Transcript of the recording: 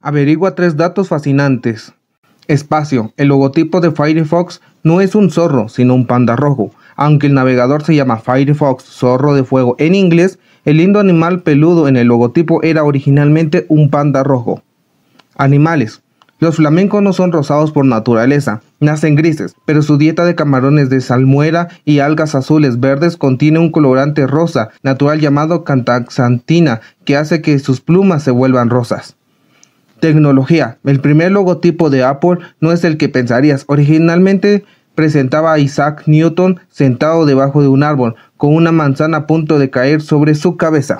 Averigua tres datos fascinantes. Espacio. El logotipo de Firefox no es un zorro, sino un panda rojo. Aunque el navegador se llama Firefox Zorro de Fuego en inglés, el lindo animal peludo en el logotipo era originalmente un panda rojo. Animales. Los flamencos no son rosados por naturaleza, nacen grises, pero su dieta de camarones de salmuera y algas azules verdes contiene un colorante rosa natural llamado cantaxantina que hace que sus plumas se vuelvan rosas. Tecnología. El primer logotipo de Apple no es el que pensarías. Originalmente presentaba a Isaac Newton sentado debajo de un árbol, con una manzana a punto de caer sobre su cabeza.